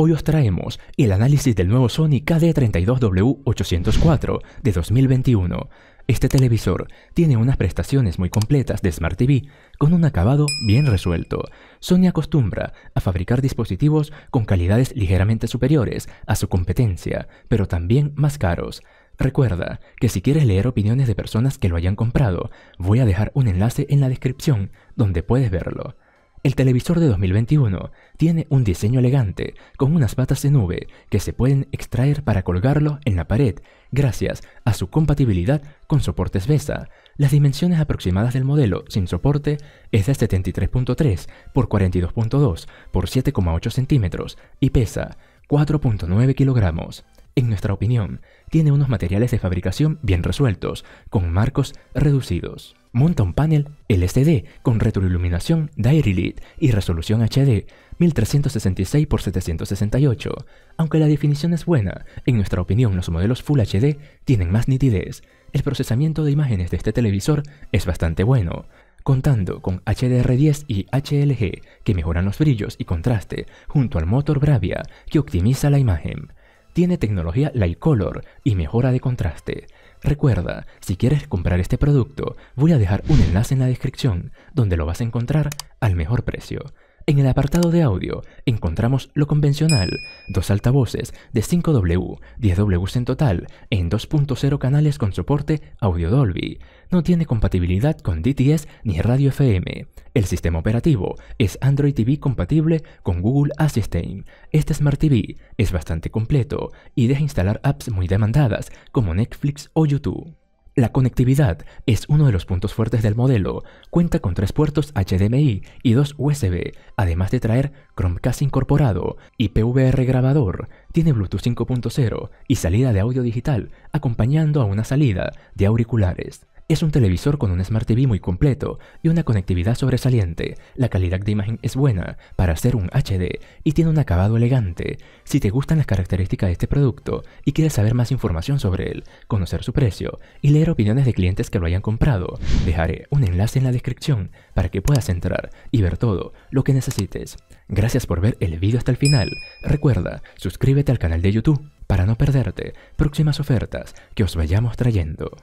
Hoy os traemos el análisis del nuevo Sony KD32W804 de 2021. Este televisor tiene unas prestaciones muy completas de Smart TV, con un acabado bien resuelto. Sony acostumbra a fabricar dispositivos con calidades ligeramente superiores a su competencia, pero también más caros. Recuerda que si quieres leer opiniones de personas que lo hayan comprado, voy a dejar un enlace en la descripción donde puedes verlo. El televisor de 2021 tiene un diseño elegante con unas patas de nube que se pueden extraer para colgarlo en la pared gracias a su compatibilidad con soportes VESA. Las dimensiones aproximadas del modelo sin soporte es de 73.3 x 42.2 x 7.8 centímetros y pesa 4.9 kilogramos en nuestra opinión, tiene unos materiales de fabricación bien resueltos, con marcos reducidos. Monta un panel LCD con retroiluminación Diarylit y resolución HD 1366x768. Aunque la definición es buena, en nuestra opinión los modelos Full HD tienen más nitidez. El procesamiento de imágenes de este televisor es bastante bueno contando con HDR10 y HLG que mejoran los brillos y contraste junto al motor Bravia que optimiza la imagen. Tiene tecnología Light Color y mejora de contraste. Recuerda, si quieres comprar este producto, voy a dejar un enlace en la descripción donde lo vas a encontrar al mejor precio. En el apartado de audio encontramos lo convencional, dos altavoces de 5W, 10W en total, en 2.0 canales con soporte audio Dolby. No tiene compatibilidad con DTS ni radio FM. El sistema operativo es Android TV compatible con Google Assistant. Este Smart TV es bastante completo y deja instalar apps muy demandadas como Netflix o YouTube. La conectividad es uno de los puntos fuertes del modelo. Cuenta con tres puertos HDMI y dos USB, además de traer Chromecast incorporado, y PVR grabador, tiene Bluetooth 5.0 y salida de audio digital, acompañando a una salida de auriculares. Es un televisor con un Smart TV muy completo y una conectividad sobresaliente. La calidad de imagen es buena para ser un HD y tiene un acabado elegante. Si te gustan las características de este producto y quieres saber más información sobre él, conocer su precio y leer opiniones de clientes que lo hayan comprado, dejaré un enlace en la descripción para que puedas entrar y ver todo lo que necesites. Gracias por ver el video hasta el final. Recuerda, suscríbete al canal de YouTube para no perderte próximas ofertas que os vayamos trayendo.